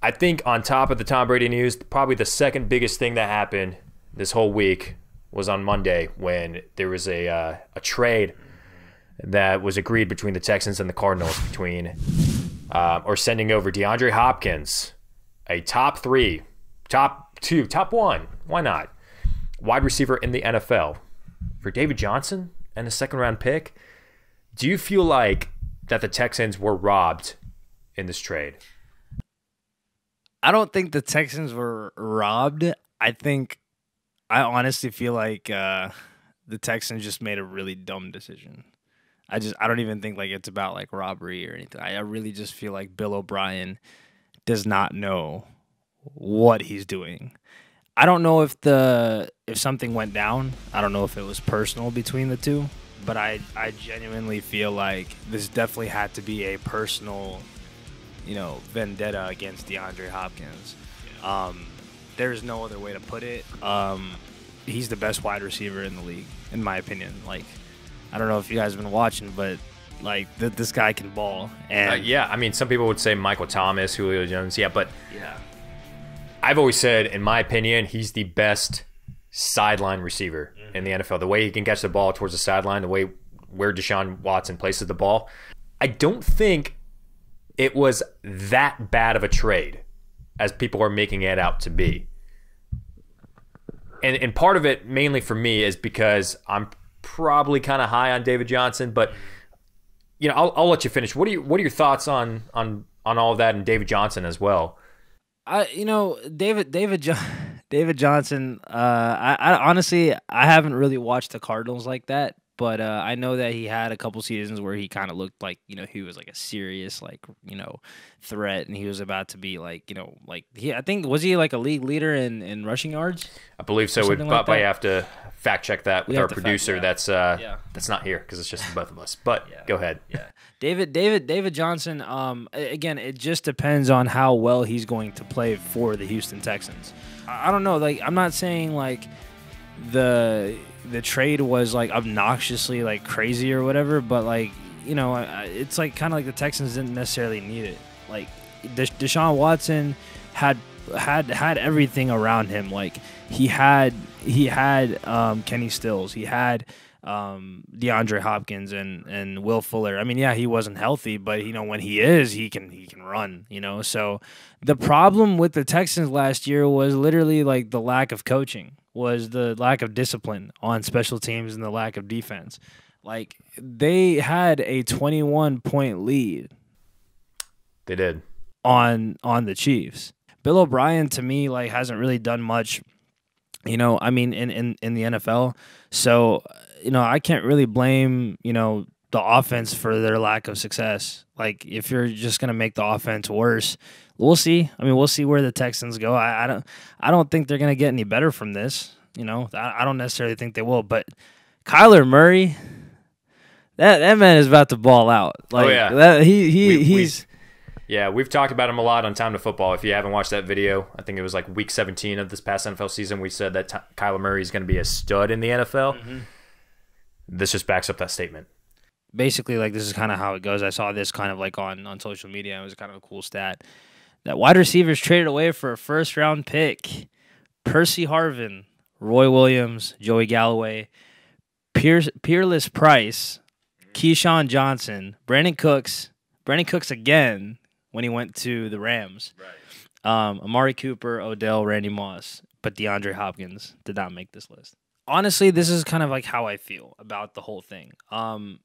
I think on top of the Tom Brady news, probably the second biggest thing that happened this whole week was on Monday when there was a uh, a trade that was agreed between the Texans and the Cardinals between uh, or sending over DeAndre Hopkins, a top three, top two, top one, why not, wide receiver in the NFL for David Johnson and a second round pick. Do you feel like that the Texans were robbed in this trade? I don't think the Texans were robbed. I think I honestly feel like uh, the Texans just made a really dumb decision. I just I don't even think like it's about like robbery or anything. I, I really just feel like Bill O'Brien does not know what he's doing. I don't know if the if something went down. I don't know if it was personal between the two, but I I genuinely feel like this definitely had to be a personal you know, vendetta against DeAndre Hopkins. Yeah. Um, there's no other way to put it. Um, he's the best wide receiver in the league, in my opinion. Like, I don't know if you guys have been watching, but like th- this guy can ball. And uh, yeah, I mean, some people would say Michael Thomas, Julio Jones, yeah, but yeah, I've always said, in my opinion, he's the best sideline receiver mm-hmm. in the NFL. The way he can catch the ball towards the sideline, the way where Deshaun Watson places the ball. I don't think it was that bad of a trade as people are making it out to be. And and part of it mainly for me is because I'm probably kind of high on David Johnson, but you know, I'll, I'll let you finish. What are you what are your thoughts on on on all of that and David Johnson as well? I you know, David David John David Johnson, uh, I, I honestly I haven't really watched the Cardinals like that but uh, I know that he had a couple seasons where he kind of looked like you know he was like a serious like you know threat, and he was about to be like you know like he I think was he like a league leader in in rushing yards? I believe so. We'd like have to fact check that with our producer. Fact, yeah. That's uh yeah. that's not here because it's just both of us. But yeah. go ahead. Yeah, David David David Johnson. Um, again, it just depends on how well he's going to play for the Houston Texans. I, I don't know. Like I'm not saying like the the trade was like obnoxiously like crazy or whatever, but like you know, it's like kind of like the Texans didn't necessarily need it. Like Deshaun Watson had had had everything around him. Like he had he had um, Kenny Stills, he had um, DeAndre Hopkins and and Will Fuller. I mean, yeah, he wasn't healthy, but you know when he is, he can he can run. You know, so the problem with the Texans last year was literally like the lack of coaching was the lack of discipline on special teams and the lack of defense. Like they had a 21 point lead. They did. On on the Chiefs. Bill O'Brien to me like hasn't really done much, you know, I mean in in in the NFL. So, you know, I can't really blame, you know, the offense for their lack of success. Like if you're just going to make the offense worse, we'll see. I mean, we'll see where the Texans go. I, I don't I don't think they're going to get any better from this. You know, I, I, don't necessarily think they will. But Kyler Murray, that that man is about to ball out. Oh, like oh, yeah. that, he he we, he's. We, yeah, we've talked about him a lot on Time to Football. If you haven't watched that video, I think it was like week 17 of this past NFL season, we said that T- Kyler Murray is going to be a stud in the NFL. Mm-hmm. This just backs up that statement basically like this is kind of how it goes. I saw this kind of like on on social media. It was kind of a cool stat that wide receivers traded away for a first round pick: Percy Harvin, Roy Williams, Joey Galloway, Pierce, Peerless Price, Keyshawn Johnson, Brandon Cooks, Brandon Cooks again when he went to the Rams. Right. Um, Amari Cooper, Odell, Randy Moss, but DeAndre Hopkins did not make this list. Honestly, this is kind of like how I feel about the whole thing. Um,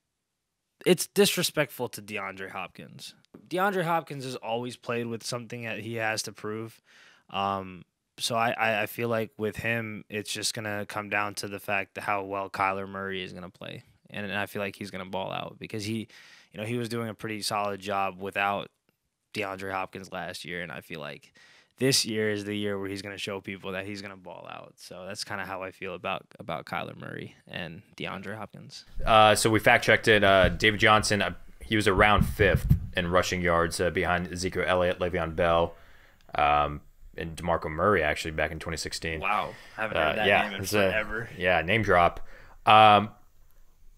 it's disrespectful to DeAndre Hopkins. DeAndre Hopkins has always played with something that he has to prove. Um, so I, I feel like with him, it's just gonna come down to the fact how well Kyler Murray is gonna play, and, and I feel like he's gonna ball out because he, you know, he was doing a pretty solid job without DeAndre Hopkins last year, and I feel like this year is the year where he's going to show people that he's going to ball out. So that's kind of how I feel about about Kyler Murray and DeAndre Hopkins. Uh, so we fact checked it. Uh, David Johnson, uh, he was around fifth in rushing yards uh, behind Ezekiel Elliott, Le'Veon Bell, um, and Demarco Murray actually back in 2016. Wow, I haven't heard uh, that yeah, name in forever. A, yeah, name drop. Um,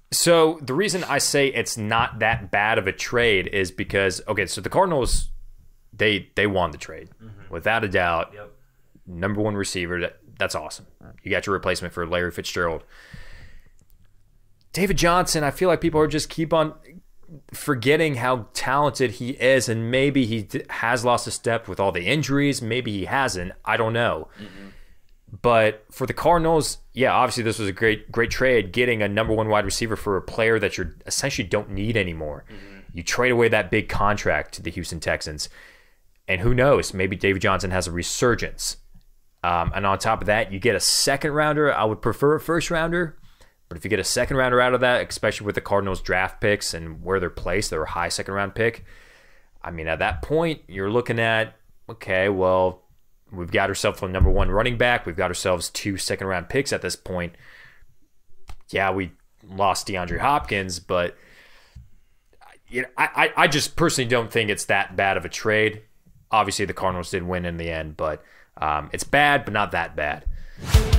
so the reason I say it's not that bad of a trade is because okay, so the Cardinals they they won the trade. Mm-hmm without a doubt. Yep. Number one receiver. That, that's awesome. You got your replacement for Larry Fitzgerald. David Johnson, I feel like people are just keep on forgetting how talented he is, and maybe he has lost a step with all the injuries. Maybe he hasn't. I don't know. Mm-hmm. But for the Cardinals, yeah, obviously this was a great, great trade, getting a number one wide receiver for a player that you essentially don't need anymore. Mm-hmm. You trade away that big contract to the Houston Texans. And who knows? Maybe David Johnson has a resurgence. Um, and on top of that, you get a second rounder. I would prefer a first rounder, but if you get a second rounder out of that, especially with the Cardinals draft picks and where they're placed, they're a high second round pick. I mean, at that point, you're looking at okay, well, we've got ourselves a number one running back. We've got ourselves two second round picks at this point. Yeah, we lost DeAndre Hopkins, but you know, I, I just personally don't think it's that bad of a trade obviously the Cardinals did win in the end, but um, it's bad, but not that bad.